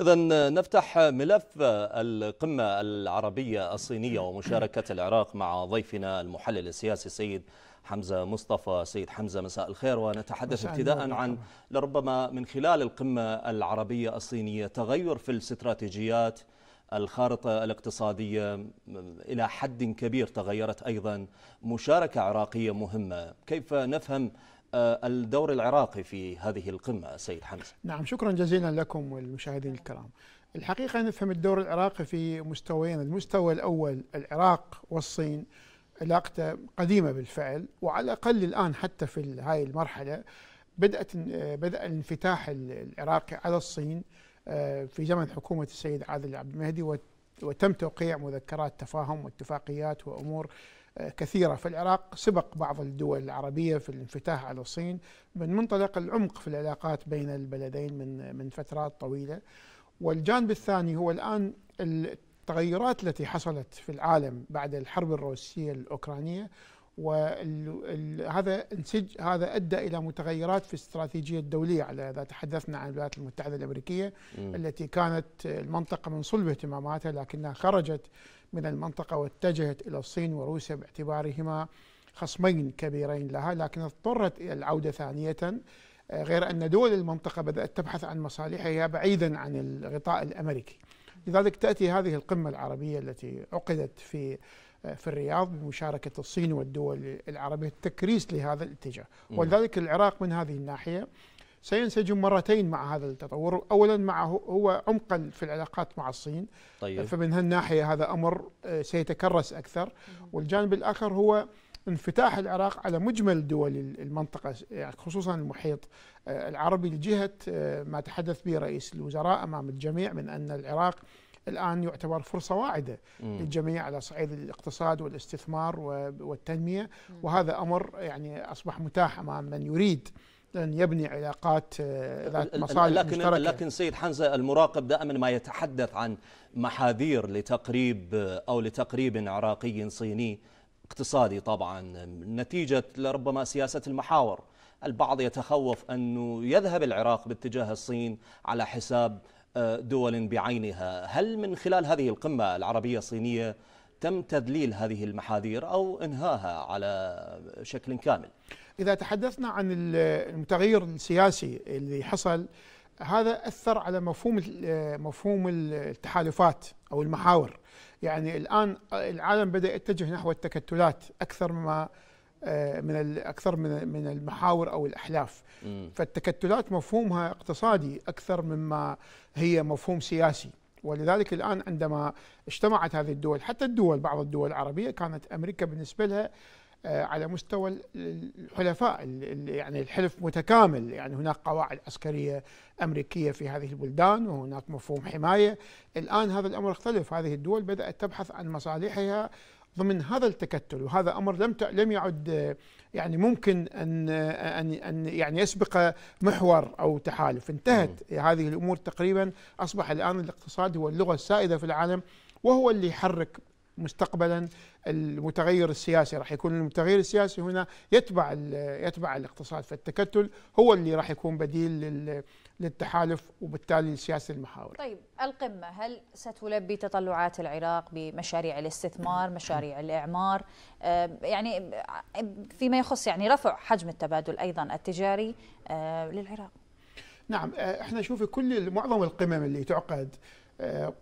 إذا نفتح ملف القمة العربية الصينية ومشاركة العراق مع ضيفنا المحلل السياسي سيد حمزة مصطفى سيد حمزة مساء الخير ونتحدث ابتداء عن لربما من خلال القمة العربية الصينية تغير في الاستراتيجيات الخارطة الاقتصادية إلى حد كبير تغيرت أيضا مشاركة عراقية مهمة كيف نفهم آه، الدور العراقي في هذه القمة سيد حمزة نعم شكرا جزيلا لكم والمشاهدين الكرام الحقيقة نفهم الدور العراقي في مستويين المستوى الأول العراق والصين علاقته قديمة بالفعل وعلى الأقل الآن حتى في هاي المرحلة بدأت بدأ الانفتاح العراقي على الصين آه، في زمن حكومة السيد عادل عبد المهدي وتم توقيع مذكرات تفاهم واتفاقيات وأمور كثيرة في العراق سبق بعض الدول العربية في الانفتاح على الصين من منطلق العمق في العلاقات بين البلدين من من فترات طويلة والجانب الثاني هو الآن التغيرات التي حصلت في العالم بعد الحرب الروسية الأوكرانية وهذا انسج هذا ادى الى متغيرات في الاستراتيجيه الدوليه على اذا تحدثنا عن الولايات المتحده الامريكيه م. التي كانت المنطقه من صلب اهتماماتها لكنها خرجت من المنطقة واتجهت إلى الصين وروسيا باعتبارهما خصمين كبيرين لها لكن اضطرت إلى العودة ثانية آه، غير أن دول المنطقة بدأت تبحث عن مصالحها بعيدا عن الغطاء الأمريكي لذلك تأتي هذه القمة العربية التي عقدت في آه، في الرياض بمشاركة الصين والدول العربية تكريس لهذا الاتجاه نعم. ولذلك العراق من هذه الناحية سينسجم مرتين مع هذا التطور أولا مع هو عمقا في العلاقات مع الصين طيب. فمن هالناحية هذا أمر آه، سيتكرس أكثر والجانب الآخر هو انفتاح العراق على مجمل دول المنطقة يعني خصوصا المحيط آه، العربي لجهة آه، ما تحدث به رئيس الوزراء أمام الجميع من أن العراق الآن يعتبر فرصة واعدة للجميع على صعيد الاقتصاد والاستثمار والتنمية وهذا أمر يعني أصبح متاح أمام من يريد لن يبني علاقات آه، ذات مصالح لكن مشتركة. لكن سيد حمزه المراقب دائما ما يتحدث عن محاذير لتقريب آه، او لتقريب عراقي صيني اقتصادي طبعا نتيجه لربما سياسه المحاور البعض يتخوف انه يذهب العراق باتجاه الصين على حساب آه، دول بعينها هل من خلال هذه القمه العربيه الصينيه تم تذليل هذه المحاذير أو إنهاها على شكل كامل إذا تحدثنا عن المتغير السياسي اللي حصل هذا أثر على مفهوم مفهوم التحالفات أو المحاور يعني الآن العالم بدأ يتجه نحو التكتلات أكثر مما آه، من اكثر من من المحاور او الاحلاف م. فالتكتلات مفهومها اقتصادي اكثر مما هي مفهوم سياسي ولذلك الآن عندما اجتمعت هذه الدول حتى الدول بعض الدول العربية كانت أمريكا بالنسبة لها آه، على مستوى الحلفاء يعني الحلف متكامل يعني هناك قواعد عسكرية أمريكية في هذه البلدان وهناك مفهوم حماية الآن هذا الأمر اختلف هذه الدول بدأت تبحث عن مصالحها ضمن هذا التكتل وهذا امر لم لم يعد يعني ممكن ان ان ان يعني يسبق محور او تحالف انتهت هذه الامور تقريبا اصبح الان الاقتصاد هو اللغه السائده في العالم وهو اللي يحرك مستقبلا المتغير السياسي راح يكون المتغير السياسي هنا يتبع يتبع الاقتصاد فالتكتل هو اللي راح يكون بديل لل للتحالف وبالتالي لسياسه المحاور. طيب القمه هل ستلبي تطلعات العراق بمشاريع الاستثمار، مشاريع الاعمار، يعني فيما يخص يعني رفع حجم التبادل ايضا التجاري للعراق؟ نعم آه، احنا شوفي كل معظم القمم اللي تعقد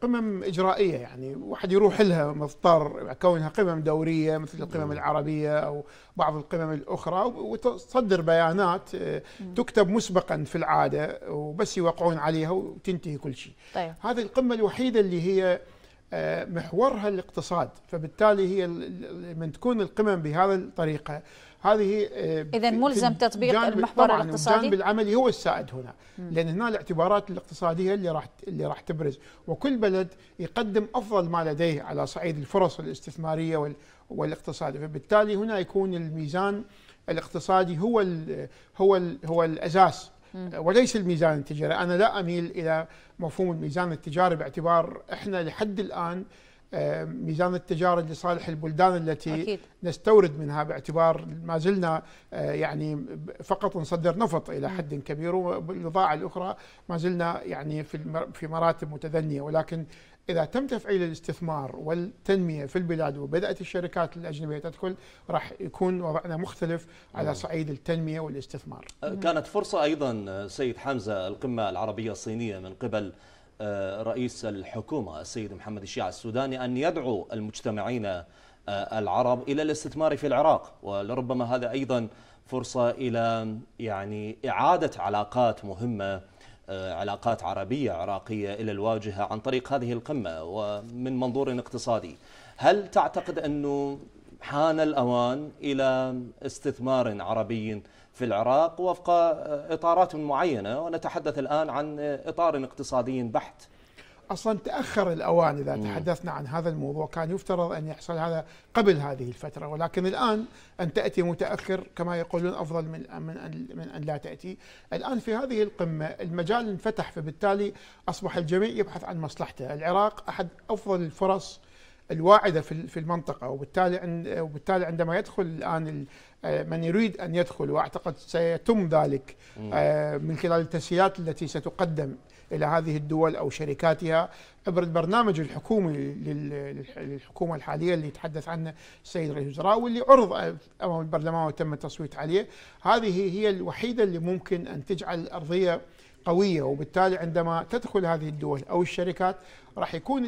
قمم إجرائية يعني واحد يروح لها مضطر كونها قمم دورية مثل القمم العربية أو بعض القمم الأخرى وتصدر بيانات آه، تكتب مسبقا في العادة وبس يوقعون عليها وتنتهي كل شيء طيب. هذه القمة الوحيدة اللي هي آه، محورها الاقتصاد فبالتالي هي من تكون القمم بهذا الطريقة هذه آه، إذا ملزم تطبيق المحور الاقتصادي الجانب العملي هو السائد هنا لأن هنا الاعتبارات الاقتصادية اللي راح اللي راح تبرز وكل بلد يقدم أفضل ما لديه على صعيد الفرص الاستثمارية وال والاقتصادية فبالتالي هنا يكون الميزان الاقتصادي هو الـ هو الـ هو الأساس وليس الميزان التجاري أنا لا أميل إلى مفهوم الميزان التجاري باعتبار إحنا لحد الآن آه، ميزان التجارة لصالح البلدان التي أكيد. نستورد منها باعتبار ما زلنا آه، يعني فقط نصدر نفط إلى حد كبير والبضاعة الأخرى ما زلنا يعني في في مراتب متدنية ولكن إذا تم تفعيل الاستثمار والتنمية في البلاد وبدأت الشركات الأجنبية تدخل راح يكون وضعنا مختلف على نعم. صعيد التنمية والاستثمار أه، كانت فرصة أيضا أه، سيد حمزة القمة العربية الصينية من قبل أه، رئيس الحكومة السيد محمد الشيع السوداني أن يدعو المجتمعين العرب إلى الاستثمار في العراق ولربما هذا أيضا فرصة إلى يعني إعادة علاقات مهمة آه، علاقات عربية عراقية إلى الواجهة عن طريق هذه القمة ومن منظور اقتصادي هل تعتقد أنه حان الأوان إلى استثمار عربي في العراق وفق إطارات معينة ونتحدث الآن عن إطار اقتصادي بحت اصلا تاخر الاوان اذا تحدثنا عن هذا الموضوع كان يفترض ان يحصل هذا قبل هذه الفتره ولكن الان ان تاتي متاخر كما يقولون افضل من من ان من ان لا تاتي الان في هذه القمه المجال انفتح فبالتالي اصبح الجميع يبحث عن مصلحته العراق احد افضل الفرص الواعده في المنطقه وبالتالي وبالتالي عندما يدخل الان آه، من يريد ان يدخل واعتقد سيتم ذلك آه، من خلال التسهيلات التي ستقدم الى هذه الدول او شركاتها عبر البرنامج الحكومي للحكومه الحاليه اللي يتحدث عنه السيد رئيس الوزراء واللي عرض امام البرلمان وتم التصويت عليه هذه هي الوحيده اللي ممكن ان تجعل الارضيه قويه وبالتالي عندما تدخل هذه الدول او الشركات راح يكون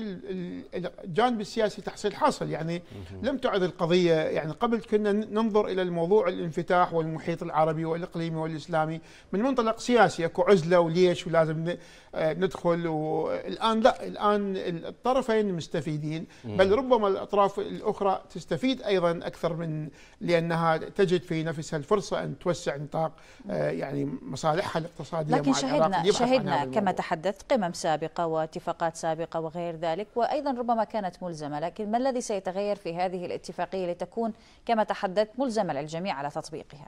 الجانب السياسي تحصيل حاصل يعني لم تعد القضية يعني قبل كنا ننظر إلى الموضوع الانفتاح والمحيط العربي والإقليمي والإسلامي من منطلق سياسي أكو عزلة وليش ولازم آه، ندخل والآن لا الآن الطرفين مستفيدين بل ربما الأطراف الأخرى تستفيد أيضا أكثر من لأنها تجد في نفسها الفرصة أن توسع نطاق آه، يعني مصالحها الاقتصادية لكن شهدنا, شهدنا كما تحدثت قمم سابقة واتفاقات سابقة أو وغير ذلك وأيضا ربما كانت ملزمة لكن ما الذي سيتغير في هذه الاتفاقية لتكون كما تحدثت ملزمة للجميع على تطبيقها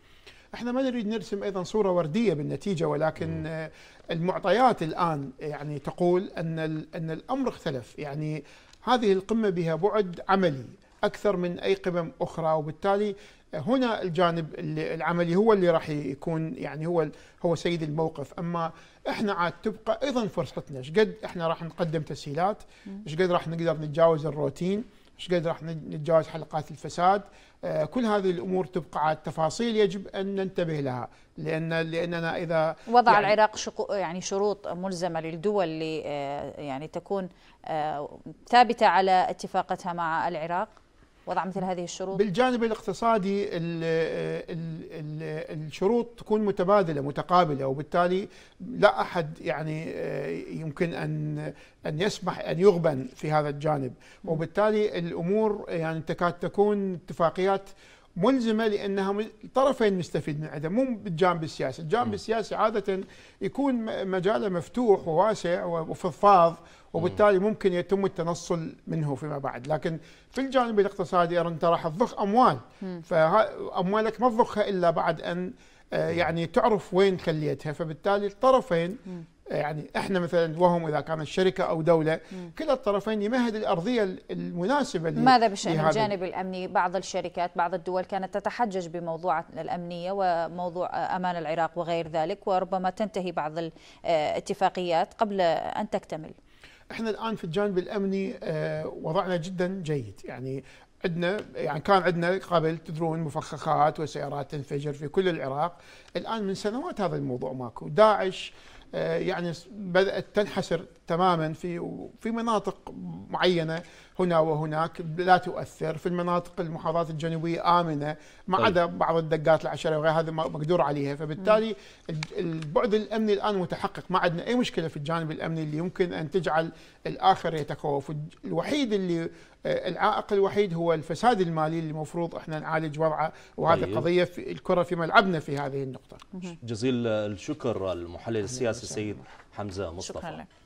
احنا ما نريد نرسم ايضا صوره ورديه بالنتيجه ولكن المعطيات الان يعني تقول ان ان الامر اختلف يعني هذه القمه بها بعد عملي اكثر من اي قمم اخرى وبالتالي هنا الجانب العملي هو اللي راح يكون يعني هو هو سيد الموقف اما احنا عاد تبقى ايضا فرصتنا ايش قد احنا راح نقدم تسهيلات ايش قد راح نقدر نتجاوز الروتين ايش قد راح نتجاوز حلقات الفساد آه كل هذه الامور تبقى على تفاصيل يجب ان ننتبه لها لان لاننا اذا وضع يعني العراق شقو يعني شروط ملزمه للدول اللي آه يعني تكون آه ثابته على اتفاقتها مع العراق وضع مثل هذه الشروط؟ بالجانب الاقتصادي الـ الـ الـ الشروط تكون متبادله متقابله وبالتالي لا احد يعني آه، يمكن ان ان يسمح ان يغبن في هذا الجانب وبالتالي الامور يعني تكاد تكون اتفاقيات ملزمه لانها الطرفين مستفيد من عدم مو بالجانب السياسي، الجانب السياسي عاده يكون مجاله مفتوح وواسع وفضفاض وبالتالي ممكن يتم التنصل منه فيما بعد لكن في الجانب الاقتصادي انت راح تضخ اموال فاموالك ما تضخها الا بعد ان آه، يعني تعرف وين خليتها فبالتالي الطرفين آه، يعني احنا مثلا وهم اذا كانت شركه او دوله كلا الطرفين يمهد الارضيه المناسبه ماذا بشان الجانب الامني بعض الشركات بعض الدول كانت تتحجج بموضوع الامنيه وموضوع آه، امان العراق وغير ذلك وربما تنتهي بعض الاتفاقيات قبل ان تكتمل احنا الان في الجانب الامني آه، وضعنا جدا جيد يعني عندنا يعني كان عندنا قبل تدرون مفخخات وسيارات تنفجر في كل العراق الان من سنوات هذا الموضوع ماكو داعش آه، يعني بدأت تنحسر تماما في في مناطق معينة هنا وهناك لا تؤثر في المناطق المحافظات الجنوبية آمنة ما طيب. عدا بعض الدقات العشرة وغير هذا مقدور عليها فبالتالي البعد الأمني الآن متحقق ما عندنا أي مشكلة في الجانب الأمني اللي يمكن أن تجعل الآخر يتخوف الوحيد اللي آه، العائق الوحيد هو الفساد المالي اللي المفروض احنا نعالج وضعه وهذه طيب. قضيه في الكره في ملعبنا في هذه النقطه. جزيل الشكر المحلل السياسي السيد حمزه مصطفى شكرا لك.